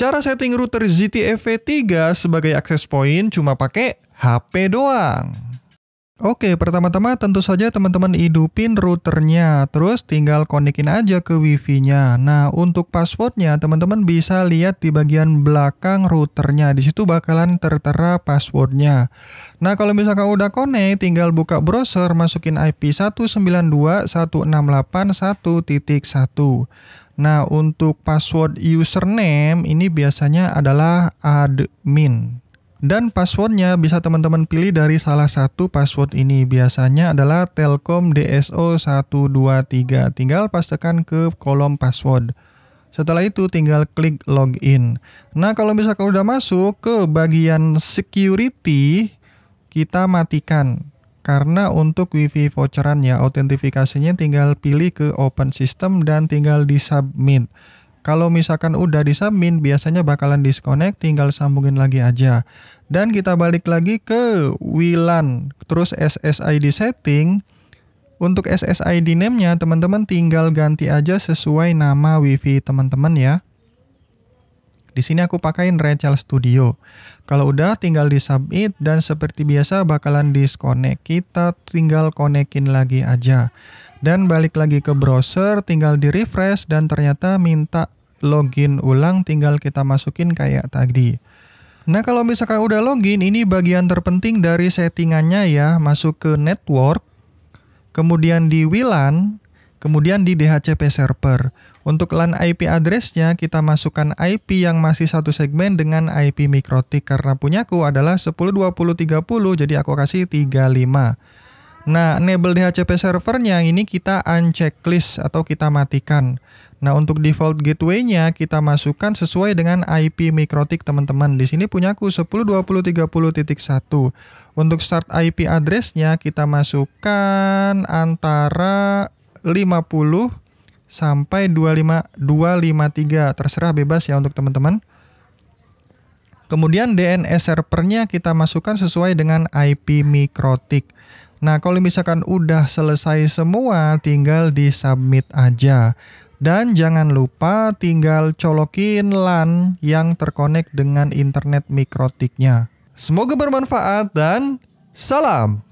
Cara setting router ZTFV 3 sebagai akses point cuma pakai HP doang. Oke, pertama-tama tentu saja teman-teman hidupin routernya, terus tinggal konekin aja ke wi fi nya Nah, untuk passwordnya teman-teman bisa lihat di bagian belakang routernya, di situ bakalan tertera passwordnya. Nah, kalau misalkan udah connect, tinggal buka browser, masukin IP 192.168.1.1. Nah, untuk password username ini biasanya adalah admin. Dan passwordnya bisa teman-teman pilih dari salah satu password ini. Biasanya adalah Telkom DSO123. Tinggal pastikan ke kolom password. Setelah itu tinggal klik login. Nah, kalau misalkan udah masuk ke bagian security, kita matikan. Karena untuk WiFi voucheran ya autentifikasinya tinggal pilih ke open system dan tinggal di submit. Kalau misalkan udah di submit biasanya bakalan disconnect tinggal sambungin lagi aja. Dan kita balik lagi ke WLAN terus SSID setting. Untuk SSID name-nya teman-teman tinggal ganti aja sesuai nama WiFi teman-teman ya. Di sini aku pakai Rachel Studio. Kalau udah tinggal di submit dan seperti biasa bakalan disconnect. Kita tinggal konekin lagi aja. Dan balik lagi ke browser, tinggal di refresh dan ternyata minta login ulang tinggal kita masukin kayak tadi. Nah kalau misalkan udah login ini bagian terpenting dari settingannya ya masuk ke network kemudian di WLAN Kemudian di DHCP server, untuk LAN IP addressnya kita masukkan IP yang masih satu segmen dengan IP mikrotik karena punyaku adalah 10.20.30 jadi aku kasih 35. Nah, enable DHCP servernya ini kita uncheck list atau kita matikan. Nah, untuk default gateway-nya kita masukkan sesuai dengan IP mikrotik teman-teman. Di sini punyaku 10.20.30.1. Untuk start IP address-nya kita masukkan antara 50 sampai 25 253 terserah bebas ya untuk teman-teman. Kemudian DNS servernya kita masukkan sesuai dengan IP mikrotik. Nah, kalau misalkan udah selesai semua, tinggal di submit aja. Dan jangan lupa tinggal colokin LAN yang terkonek dengan internet mikrotiknya. Semoga bermanfaat dan salam!